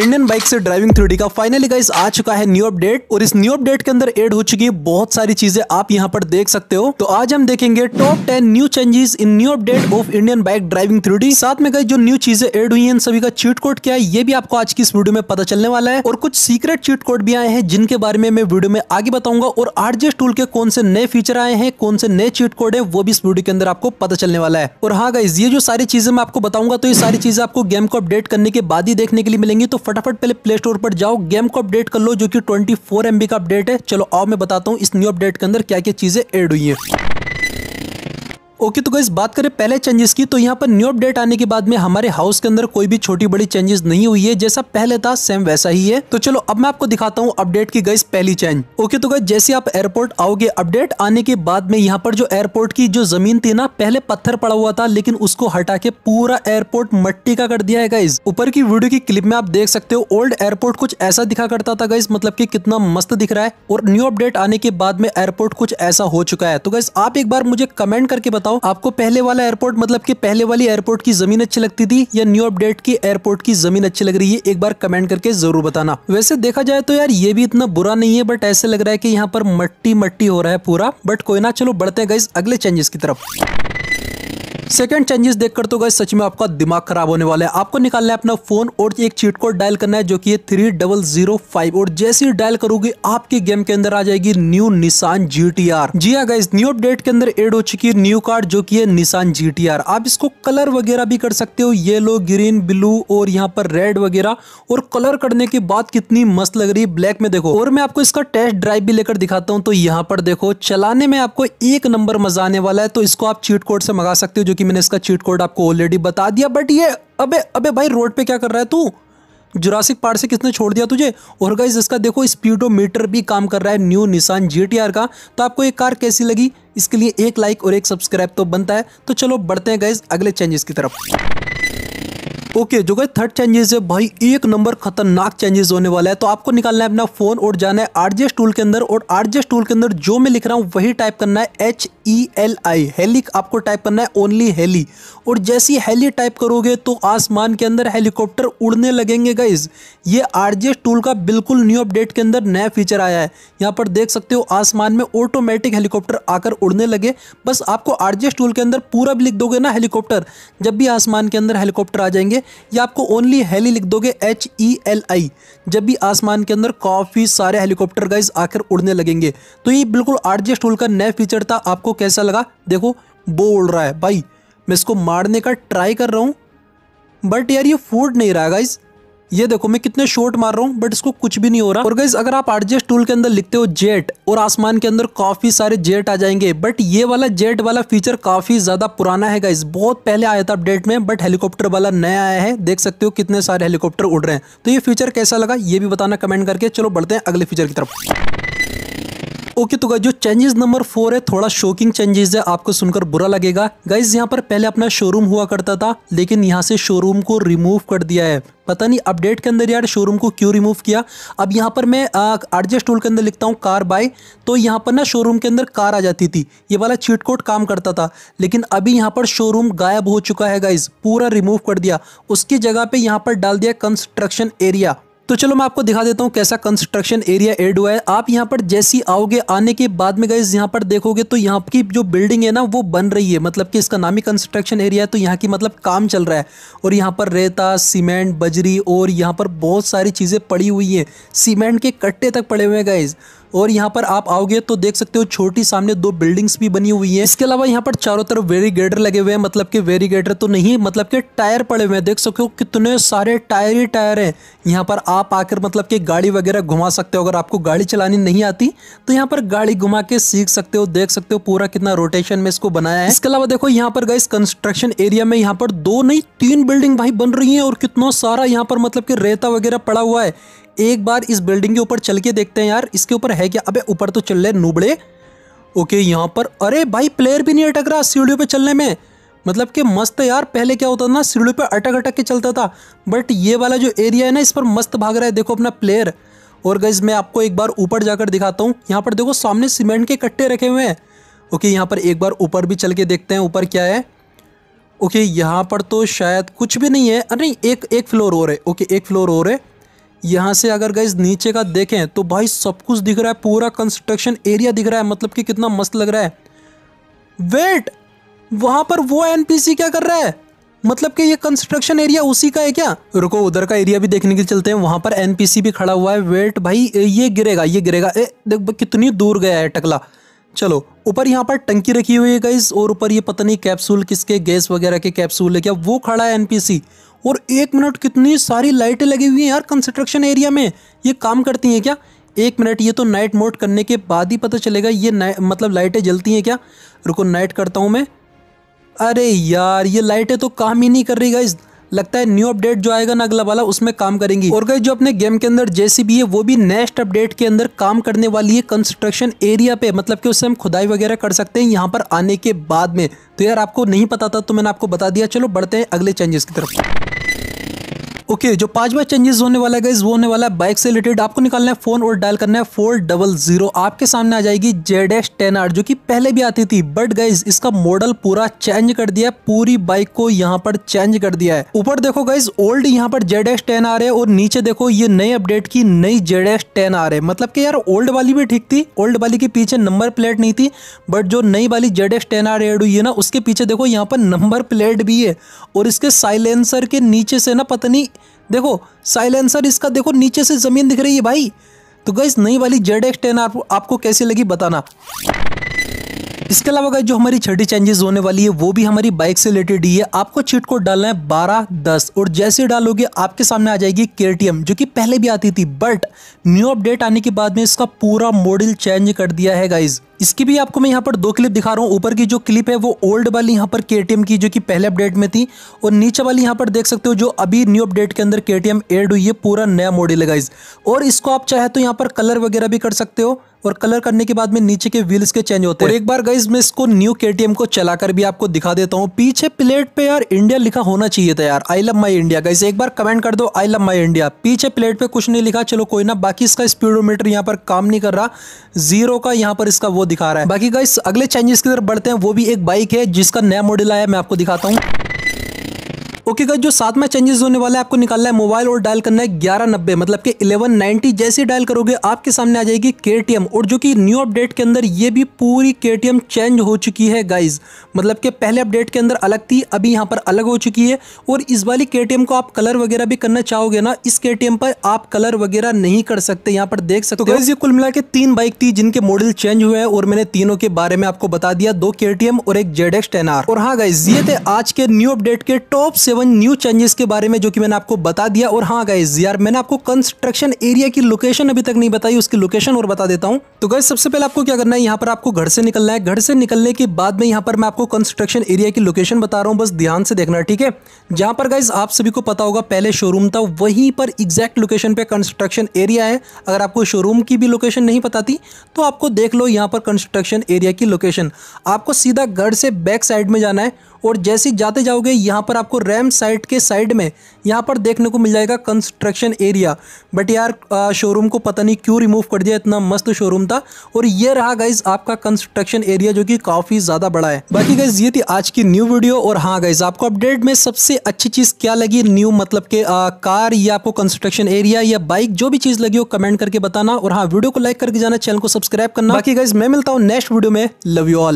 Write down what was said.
Indian bike से driving three का finally guys आ चुका है न्यू अपडेट और इस न्यू अपडेट के अंदर एड हो चुकी है बहुत सारी चीजें आप यहाँ पर देख सकते हो तो आज हम देखेंगे top ten new changes in new update of Indian bike driving three साथ में गई जो न्यू चीजें एड हुई है इन सभी का चीट कोड क्या है ये भी आपको आज की इस वीडियो में पता चलने वाला है और कुछ सीक्रेट चीट कोड भी आए हैं जिनके बारे में मैं वीडियो में आगे बताऊंगा और आरजेस टूल के कौन से नए फीचर आए हैं कौन से नए चीट कोड है वो भी इस वीडियो के अंदर आपको पता चलने वाला है और हाँ गाइज ये जो सारी चीजें मैं आपको बताऊंगा तो ये सारी चीजें आपको गेम को अपडेट करने के बाद ही देखने के लिए मिलेंगी तो फटाफट पहले प्ले स्टोर पर जाओ गेम को अपडेट कर लो जो कि ट्वेंटी फोर का अपडेट है चलो आओ मैं बताता हूँ इस न्यू अपडेट के अंदर क्या क्या चीज़ें एड हुई हैं ओके तो गई बात करें पहले चेंजेस की तो यहाँ पर न्यू अपडेट आने के बाद में हमारे हाउस के अंदर कोई भी छोटी बड़ी चेंजेस नहीं हुई है जैसा पहले था सेम वैसा ही है तो चलो अब मैं आपको दिखाता हूँ अपडेट की गाइस पहली चेंज ओके तो गई जैसे आप एयरपोर्ट आओगे अपडेट आने के बाद में यहाँ पर जो एयरपोर्ट की जो जमीन थी ना पहले पत्थर पड़ा हुआ था लेकिन उसको हटा के पूरा एयरपोर्ट मट्टी का कर दिया है गाइज ऊपर की वीडियो की क्लिप में आप देख सकते हो ओल्ड एयरपोर्ट कुछ ऐसा दिखा करता था गाइज मतलब की कितना मस्त दिख रहा है और न्यू अपडेट आने के बाद में एयरपोर्ट कुछ ऐसा हो चुका है तो गाइज आप एक बार मुझे कमेंट करके बताओ आपको पहले वाला एयरपोर्ट मतलब की पहले वाली एयरपोर्ट की जमीन अच्छी लगती थी या न्यू अपडेट की एयरपोर्ट की जमीन अच्छी लग रही है एक बार कमेंट करके जरूर बताना वैसे देखा जाए तो यार ये भी इतना बुरा नहीं है बट ऐसे लग रहा है की यहाँ पर मट्टी मट्टी हो रहा है पूरा बट कोई ना चलो बढ़ते गए अगले चेंजेस की तरफ सेकंड चेंजेस देखकर तो गए सच में आपका दिमाग खराब होने वाला है आपको निकालना है अपना फोन और एक चीट कोड डायल करना है जो कि थ्री डबल जीरो फाइव और जैसे ही डायल करोगे आपके गेम के अंदर आ जाएगी न्यू निशान जी टी आर जी हाँ गाइज न्यू अपडेट के अंदर एड हो चुकी है न्यू कार्ड जो की है निशान जी टी आर आप इसको कलर वगैरह भी कर सकते हो येलो ग्रीन ब्लू और यहाँ पर रेड वगैरह और कलर करने के बाद कितनी मस्त लग रही है ब्लैक में देखो और मैं आपको इसका टेस्ट ड्राइव भी लेकर दिखाता हूँ तो यहाँ पर देखो चलाने में आपको एक नंबर मजा आने वाला है तो इसको आप चीट कोड से मंगा सकते हो जो क्योंकि मैंने इसका चीट कोड आपको ऑलरेडी बता दिया बट ये अबे अबे भाई रोड पे क्या कर रहा है तू जुरासिक पार्ट से किसने छोड़ दिया तुझे और गाइज इसका देखो स्पीडोमीटर भी काम कर रहा है न्यू निशान जी का तो आपको ये कार कैसी लगी इसके लिए एक लाइक और एक सब्सक्राइब तो बनता है तो चलो बढ़ते हैं गाइज अगले चेंजेस की तरफ ओके जो गए थर्ड चेंजेस है भाई एक नंबर खतरनाक चेंजेस होने वाला है तो आपको निकालना है अपना फोन और जाना है आरजीएस टूल के अंदर और आरजीएस टूल के अंदर जो मैं लिख रहा हूँ वही टाइप करना है H E L I heli आपको टाइप करना है ओनली हेली और जैसी हेली टाइप करोगे तो आसमान के अंदर हेलीकॉप्टर उड़ने लगेंगे गाइज ये आरजीएस टूल का बिल्कुल न्यू अपडेट के अंदर नया फीचर आया है यहाँ पर देख सकते हो आसमान में ऑटोमेटिक हेलीकॉप्टर आकर उड़ने लगे बस आपको आरजीएस टूल के अंदर पूरा भी लिख दोगे ना हेलीकॉप्टर जब भी आसमान के अंदर हेलीकॉप्टर आ जाएंगे या आपको ओनली हेली लिख दोगे एच ई एल आई जब भी आसमान के अंदर काफ़ी सारे हेलीकॉप्टर गाइज आकर उड़ने लगेंगे तो ये बिल्कुल आरजीएस टूल का नया फीचर था आपको कैसा लगा देखो वो उड़ रहा है भाई मैं इसको मारने का ट्राई कर रहा हूँ बट यार ये फूड नहीं रहा गाइज़ ये देखो मैं कितने शॉट मार रहा हूँ बट इसको कुछ भी नहीं हो रहा और गाइज अगर आप आरजेस टूल के अंदर लिखते हो जेट और आसमान के अंदर काफी सारे जेट आ जाएंगे बट ये वाला जेट वाला फीचर काफी ज्यादा पुराना है गाइज बहुत पहले आया था अपडेट में बट हेलीकॉप्टर वाला नया आया है देख सकते हो कितने सारे हेलीकॉप्टर उड़ रहे हैं तो ये फीचर कैसा लगा ये भी बताना कमेंट करके चलो बढ़ते हैं अगले फीचर की तरफ ओके तो गाइज जो चेंजेस नंबर फोर है थोड़ा शॉकिंग चेंजेस है आपको सुनकर बुरा लगेगा गाइज यहाँ पर पहले अपना शोरूम हुआ करता था लेकिन यहाँ से शोरूम को रिमूव कर दिया है पता नहीं अपडेट के अंदर यार शोरूम को क्यों रिमूव किया अब यहाँ पर मैं एडजस्ट टूल के अंदर लिखता हूँ कार बाय तो यहाँ पर ना शोरूम के अंदर कार आ जाती थी ये वाला चीट कोड काम करता था लेकिन अभी यहाँ पर शोरूम गायब हो चुका है गाइज पूरा रिमूव कर दिया उसकी जगह पे यहाँ पर डाल दिया कंस्ट्रक्शन एरिया तो चलो मैं आपको दिखा देता हूँ कैसा कंस्ट्रक्शन एरिया एड हुआ है आप यहाँ पर जैसी आओगे आने के बाद में गाइज यहाँ पर देखोगे तो यहाँ की जो बिल्डिंग है ना वो बन रही है मतलब कि इसका नाम ही कंस्ट्रक्शन एरिया है तो यहाँ की मतलब काम चल रहा है और यहाँ पर रेता सीमेंट बजरी और यहाँ पर बहुत सारी चीज़ें पड़ी हुई हैं सीमेंट के कट्टे तक पड़े हुए हैं गाइज़ और यहाँ पर आप आओगे तो देख सकते हो छोटी सामने दो बिल्डिंग्स भी बनी हुई है इसके अलावा यहाँ पर चारों तरफ वेरीगेटर लगे हुए हैं मतलब कि वेरीगेटर तो नहीं मतलब के टायर पड़े हुए हैं देख सकते हो कितने सारे टायर ही टायर हैं यहाँ पर आप आकर मतलब कि गाड़ी वगैरह घुमा सकते हो अगर आपको गाड़ी चलानी नहीं आती तो यहाँ पर गाड़ी घुमा के सीख सकते हो देख सकते हो पूरा कितना रोटेशन में इसको बनाया है इसके अलावा देखो यहाँ पर गए कंस्ट्रक्शन एरिया में यहाँ पर दो नहीं तीन बिल्डिंग भाई बन रही है और कितना सारा यहाँ पर मतलब कि रेता वगैरह पड़ा हुआ है एक बार इस बिल्डिंग के ऊपर चल के देखते हैं यार इसके ऊपर है क्या अबे ऊपर तो चल रहे नूबड़े ओके यहाँ पर अरे भाई प्लेयर भी नहीं अटक रहा सीढ़ियों पे चलने में मतलब कि मस्त यार पहले क्या होता था ना सीढ़ियों पे अटक अटक के चलता था बट ये वाला जो एरिया है ना इस पर मस्त भाग रहा है देखो अपना प्लेयर और गज मैं आपको एक बार ऊपर जाकर दिखाता हूँ यहाँ पर देखो सामने सीमेंट के कट्टे रखे हुए हैं ओके यहाँ पर एक बार ऊपर भी चल के देखते हैं ऊपर क्या है ओके यहाँ पर तो शायद कुछ भी नहीं है अरे एक एक फ्लोर और है ओके एक फ्लोर और है यहाँ से अगर गई नीचे का देखें तो भाई सब कुछ दिख रहा है पूरा कंस्ट्रक्शन एरिया दिख रहा है मतलब कि कितना मस्त लग रहा है वेट वहाँ पर वो एनपीसी क्या कर रहा है मतलब कि ये कंस्ट्रक्शन एरिया उसी का है क्या रुको उधर का एरिया भी देखने के लिए चलते हैं वहाँ पर एनपीसी भी खड़ा हुआ है वेट भाई ये गिरेगा ये गिरेगा ए देख कितनी दूर गया है टकला चलो ऊपर यहाँ पर टंकी रखी हुई है गाइज और ऊपर ये पता नहीं कैप्सूल किसके गैस वगैरह के कैप्सूल है क्या वो खड़ा है एनपीसी और एक मिनट कितनी सारी लाइटें लगी हुई हैं यार कंस्ट्रक्शन एरिया में ये काम करती हैं क्या एक मिनट ये तो नाइट मोड करने के बाद ही पता चलेगा ये मतलब लाइटें जलती हैं क्या रुको नाइट करता हूँ मैं अरे यार ये लाइटें तो काम ही नहीं कर रही गाइज़ लगता है न्यू अपडेट जो आएगा ना अगला वाला उसमें काम करेंगी और गई जो अपने गेम के अंदर जैसी भी है वो भी नेक्स्ट अपडेट के अंदर काम करने वाली है कंस्ट्रक्शन एरिया पे मतलब कि उससे हम खुदाई वगैरह कर सकते हैं यहाँ पर आने के बाद में तो यार आपको नहीं पता था तो मैंने आपको बता दिया चलो बढ़ते हैं अगले चेंजेस की तरफ ओके जो पांचवा चेंजेस होने वाला है वो होने वाला है बाइक से रिलेटेड आपको निकालना है फोन और डायल करना है फोर डबल जीरो आपके सामने आ जाएगी जेड एस टेन आर जो कि पहले भी आती थी बट गाइज इसका मॉडल पूरा चेंज कर दिया है पूरी बाइक को यहाँ पर चेंज कर दिया है ऊपर देखो गाइज ओल्ड यहाँ पर जेड एस टेन आर है और नीचे देखो ये नई अपडेट की नई जेड एस टेन आर है मतलब कि यार ओल्ड वाली भी ठीक थी ओल्ड वाली के पीछे नंबर प्लेट नहीं थी बट जो नई वाली Z S ten R add हुई है ना उसके पीछे देखो यहाँ पर नंबर प्लेट भी है और इसके साइलेंसर के नीचे से ना पता नहीं देखो साइलेंसर इसका देखो नीचे से ज़मीन दिख रही है भाई तो गई नई वाली जेड एक्स टेन आप, आपको कैसी लगी बताना इसके अलावा गई जो हमारी छठी चेंजेस होने वाली है वो भी हमारी बाइक से रिलेटेड ही है आपको चिट कोड डालना है बारह दस और जैसे डालोगे आपके सामने आ जाएगी के जो कि पहले भी आती थी बट न्यू अपडेट आने के बाद में इसका पूरा मॉडल चेंज कर दिया है गाइज़ इसकी भी आपको मैं यहाँ पर दो क्लिप दिखा रहा हूँ ऊपर की जो क्लिप है वो ओल्ड वाली यहाँ पर के की जो कि पहले अपडेट में थी और नीचे वाली यहाँ पर देख सकते हो जो अभी न्यू अपडेट के अंदर के एड हुई है पूरा नया मॉडल है गाइज और इसको आप चाहे तो यहाँ पर कलर वगैरह भी कर सकते हो और कलर करने के बाद में नीचे के व्हील्स के चेंज होते हैं एक बार गाइज मैं इसको न्यू के को चलाकर भी आपको दिखा देता हूँ पीछे प्लेट पे यार इंडिया लिखा होना चाहिए था यार I love my India guys एक बार कमेंट कर दो आई लव माई इंडिया पीछे प्लेट पे कुछ नहीं लिखा चलो कोई ना बाकी इसका स्पीडोमीटर यहाँ पर काम नहीं कर रहा जीरो का यहाँ पर इसका वो दिखा रहा है बाकी गाइस अगले चेंजेस की तरफ बढ़ते हैं वो भी एक बाइक है जिसका नया मॉडल आया मैं आपको दिखाता हूँ ओके okay, जो सातवां चेंजेस होने वाला है आपको निकालना है मोबाइल और डायल करना है ग्यारह नब्बे मतलब कि इलेवन नाइनटी जैसे डायल करोगे आपके सामने आ जाएगी के और जो कि न्यू अपडेट के अंदर ये भी पूरी के चेंज हो चुकी है गाइज मतलब कि पहले अपडेट के अंदर अलग थी अभी यहाँ पर अलग हो चुकी है और इस वाली के को आप कलर वगैरह भी करना चाहोगे ना इस के पर आप कलर वगैरह नहीं कर सकते यहाँ पर देख सकते तो हो कुल मिला के तीन बाइक थी जिनके मॉडल चेंज हुए हैं और मैंने तीनों के बारे में आपको बता दिया दो के और एक जेड एक्स और हाँ गाइज ये थे आज के न्यू अपडेट के top seven seven new changes के बारे में जो कि मैंने आपको बता दिया और हाँ गाइज यार मैंने आपको कंस्ट्रक्शन एरिया की लोकेशन अभी तक नहीं बताई उसकी लोकेशन और बता देता हूँ तो गाइज सबसे पहले आपको क्या करना है यहाँ पर आपको घर से निकलना है घर से निकलने के बाद में यहाँ पर मैं आपको कंस्ट्रक्शन एरिया की लोकेशन बता रहा हूँ बस ध्यान से देखना ठीक है जहाँ पर गाइज आप सभी को पता होगा पहले शोरूम था वहीं पर एग्जैक्ट लोकेशन पर कंस्ट्रक्शन एरिया है अगर आपको शोरूम की भी लोकेशन नहीं पता थी तो आपको देख लो यहाँ पर कंस्ट्रक्शन एरिया की लोकेशन आपको सीधा घर से बैक साइड में जाना है और जैसे जाते जाओगे यहाँ पर आपको रैम साइड के साइड में यहाँ पर देखने को मिल जाएगा कंस्ट्रक्शन एरिया बट यार शोरूम को पता नहीं क्यों रिमूव कर दिया इतना मस्त शोरूम था और ये रहा गाइज आपका कंस्ट्रक्शन एरिया जो कि काफ़ी ज़्यादा बड़ा है बाकी गाइज ये थी आज की न्यू वीडियो और हाँ गाइज आपको अपडेट में सबसे अच्छी चीज़ क्या लगी न्यू मतलब के आ, कार या आपको कंस्ट्रक्शन एरिया या बाइक जो भी चीज़ लगी हो कमेंट करके बताना और हाँ वीडियो को लाइक करके जाना चैनल को सब्सक्राइब करना बाकी गाइज मैं मिलता हूँ नेक्स्ट वीडियो में लव यू ऑल